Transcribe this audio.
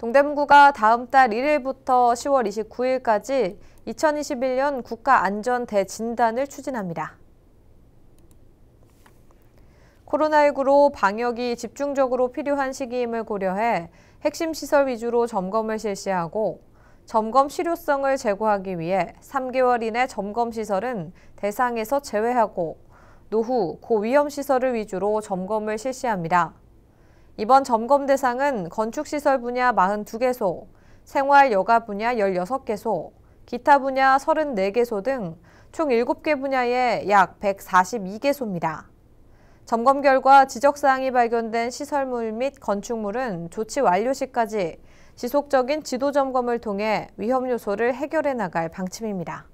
동대문구가 다음 달 1일부터 10월 29일까지 2021년 국가안전대진단을 추진합니다. 코로나19로 방역이 집중적으로 필요한 시기임을 고려해 핵심 시설 위주로 점검을 실시하고 점검 실효성을 제고하기 위해 3개월 이내 점검 시설은 대상에서 제외하고 노후, 고위험 시설을 위주로 점검을 실시합니다. 이번 점검 대상은 건축시설 분야 42개소, 생활 여가 분야 16개소, 기타 분야 34개소 등 총 7개 분야의 약 142개소입니다. 점검 결과 지적사항이 발견된 시설물 및 건축물은 조치 완료 시까지 지속적인 지도 점검을 통해 위험 요소를 해결해 나갈 방침입니다.